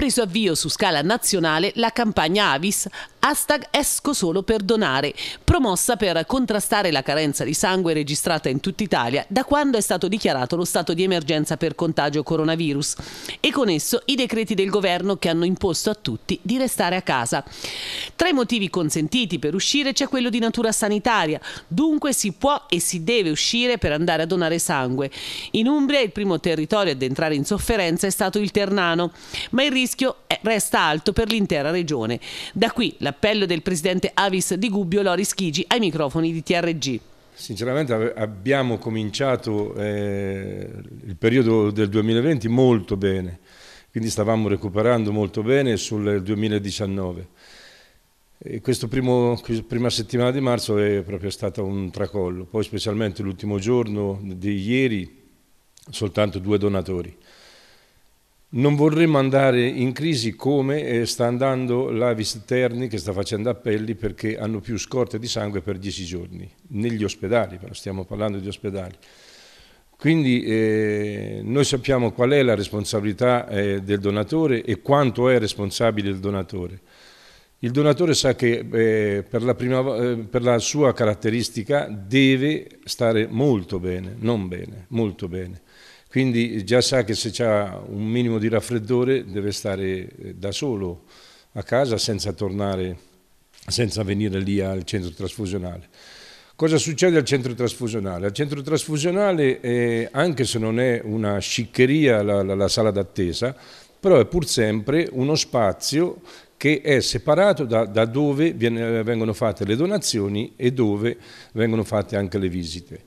preso avvio su scala nazionale la campagna Avis hashtag esco solo per donare, promossa per contrastare la carenza di sangue registrata in tutta Italia da quando è stato dichiarato lo stato di emergenza per contagio coronavirus e con esso i decreti del governo che hanno imposto a tutti di restare a casa. Tra i motivi consentiti per uscire c'è quello di natura sanitaria, dunque si può e si deve uscire per andare a donare sangue. In Umbria il primo territorio ad entrare in sofferenza è stato il Ternano, ma il rischio rischio resta alto per l'intera regione. Da qui l'appello del presidente Avis di Gubbio Loris Chigi ai microfoni di TRG. Sinceramente abbiamo cominciato eh, il periodo del 2020 molto bene, quindi stavamo recuperando molto bene sul 2019. Questa prima settimana di marzo è proprio stato un tracollo, poi specialmente l'ultimo giorno di ieri soltanto due donatori. Non vorremmo andare in crisi come eh, sta andando l'Avis Terni che sta facendo appelli perché hanno più scorte di sangue per dieci giorni, negli ospedali, però stiamo parlando di ospedali. Quindi eh, noi sappiamo qual è la responsabilità eh, del donatore e quanto è responsabile il donatore. Il donatore sa che eh, per, la prima, eh, per la sua caratteristica deve stare molto bene, non bene, molto bene. Quindi già sa che se ha un minimo di raffreddore deve stare eh, da solo a casa senza tornare, senza venire lì al centro trasfusionale. Cosa succede al centro trasfusionale? Al centro trasfusionale, è, eh, anche se non è una sciccheria la, la, la sala d'attesa, però è pur sempre uno spazio che è separato da, da dove viene, vengono fatte le donazioni e dove vengono fatte anche le visite.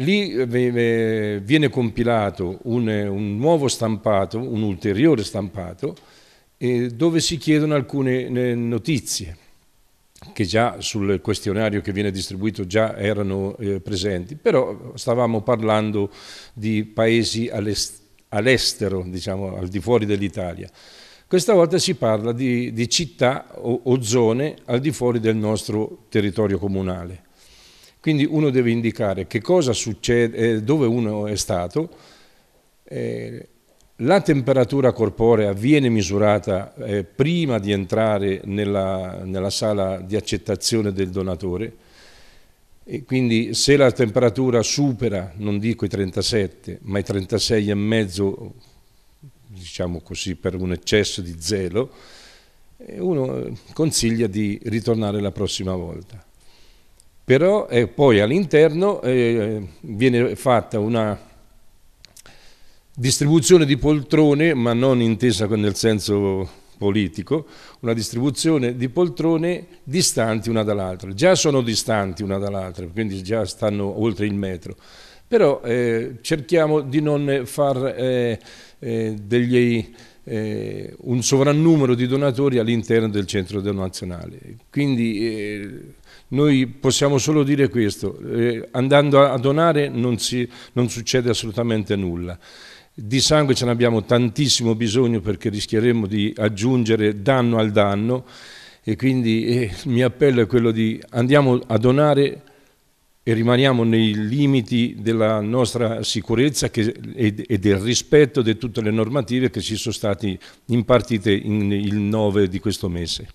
Lì eh, viene compilato un, eh, un nuovo stampato, un ulteriore stampato, eh, dove si chiedono alcune eh, notizie che già sul questionario che viene distribuito già erano eh, presenti, però stavamo parlando di paesi all'estero, diciamo al di fuori dell'Italia. Questa volta si parla di, di città o, o zone al di fuori del nostro territorio comunale. Quindi uno deve indicare che cosa succede, eh, dove uno è stato, eh, la temperatura corporea viene misurata eh, prima di entrare nella, nella, sala di accettazione del donatore e quindi se la temperatura supera, non dico i 37, ma i 36,5, diciamo così, per un eccesso di zelo, uno consiglia di ritornare la prossima volta però eh, poi all'interno eh, viene fatta una distribuzione di poltrone, ma non intesa nel senso politico, una distribuzione di poltrone distanti una dall'altra. Già sono distanti una dall'altra, quindi già stanno oltre il metro però eh, cerchiamo di non far eh, eh, degli eh, un sovrannumero di donatori all'interno del centro donazionale. Quindi eh, noi possiamo solo dire questo, eh, andando a donare non, si, non succede assolutamente nulla. Di sangue ce ne abbiamo tantissimo bisogno perché rischieremmo di aggiungere danno al danno e quindi eh, il mio appello è quello di andiamo a donare e rimaniamo nei limiti della nostra sicurezza che, e, e, del rispetto di tutte le normative che ci sono state impartite in, il 9 di questo mese.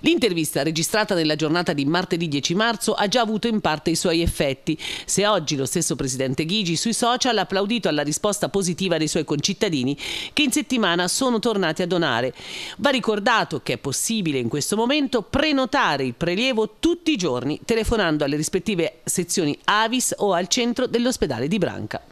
L'intervista registrata nella giornata di martedì 10 marzo ha già avuto in parte i suoi effetti. Se oggi lo stesso presidente Ghigi sui social ha applaudito alla risposta positiva dei suoi concittadini che in settimana sono tornati a donare. Va ricordato che è possibile in questo momento prenotare il prelievo tutti i giorni telefonando alle rispettive sezioni Avis o al centro dell'ospedale di Branca.